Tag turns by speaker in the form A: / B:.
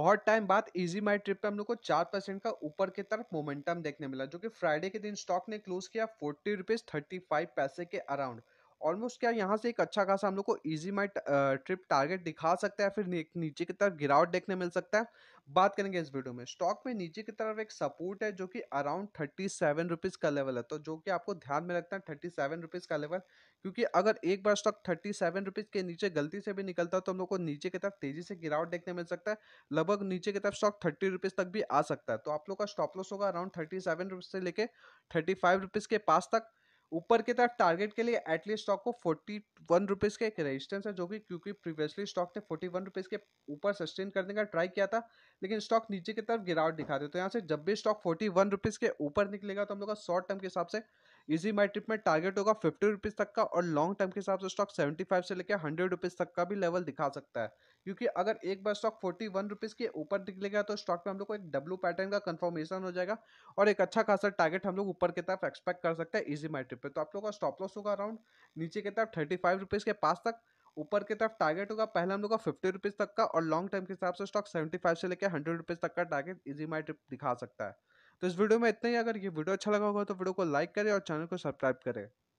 A: बहुत टाइम बाद easy my trip पे हम लोग को चार परसेंट का ऊपर की तरफ मोमेंटम देखने मिला जो कि फ्राइडे के दिन स्टॉक ने क्लोज किया फोर्टी रुपीज थर्टी फाइव पैसे के अराउंड ऑलमोस्ट क्या यहाँ से एक अच्छा खासा हम लोग को ईजी माई ट्रिप टारगेट दिखा सकता है फिर नीचे की तरफ गिरावट देखने मिल सकता है बात करेंगे इस वीडियो में स्टॉक में नीचे की तरफ एक सपोर्ट है जो कि अराउंड थर्टी सेवन रुपीज़ का लेवल है तो जो कि आपको ध्यान में रखना है थर्टी सेवन रुपीज़ का लेवल क्योंकि अगर एक बार स्टॉक थर्टी सेवन रुपीज़ के नीचे गलती से भी निकलता है तो हम लोग को नीचे की तरफ तेज़ी से गिरावट देखने मिल सकता है लगभग नीचे की तरफ स्टॉक थर्टी रुपीज़ तक भी आ सकता है तो आप लोग का स्टॉप लॉस होगा अराउंड थर्टी सेवन से लेकर थर्टी फाइव रुपीज़ के पास तक ऊपर की तरफ टारगेट के लिए एटलीस्ट स्टॉक को फोर्टी वन रुपीज़ का एक रेजिस्टेंस है जो कि क्योंकि प्रीवियसली स्टॉक ने फोर्टी वन रुपीज़ के ऊपर सस्टेन करने का ट्राई किया था लेकिन स्टॉक नीचे की तरफ गिरावट दिखा रहे तो यहाँ से जब भी स्टॉक फोर्टी वन रुपीज़ के ऊपर निकलेगा तो हम लोग का शॉर्ट टर्म के हिसाब से इजी माई ट्रिप में टारगेट होगा फिफ्टी रुपीज़ तक का और लॉन्ग टर्म के हिसाब से स्टॉक सेवेंटी फाइव से लेकर हंड्रेड रुपीज़ तक का भी लेवल दिखा सकता है क्योंकि अगर एक बार स्टॉक फोर्टी वन रुपीज़ के ऊपर निकलेगा तो स्टॉक में हम लोग को एक डब्लू पैटर्न का कन्फर्मेशन हो जाएगा और एक अच्छा खासा टारगेट हम लोग ऊपर की तरफ एक्सपेक्ट कर सकते हैं इजी माई ट्रिप पे तो आप लोग का स्टॉप लॉस होगा अराउंड नीचे की तरफ थर्टी फाइव रुपीज़ के पास तक ऊपर की तरफ टारगेट होगा पहले हम लोग का फिफ्टी रुपीज़ तक का और लॉन्ग टर्म के हिसाब से स्टॉक सेवेंटी फाइव से लेकर हंड्रेड रुपीज़ तक का टारगेट इजी माई ट्रिप दिखा सकता है तो इस वीडियो में इतना ही अगर ये वीडियो अच्छा लगा होगा तो वीडियो को लाइक करें और चैनल को सब्सक्राइब करें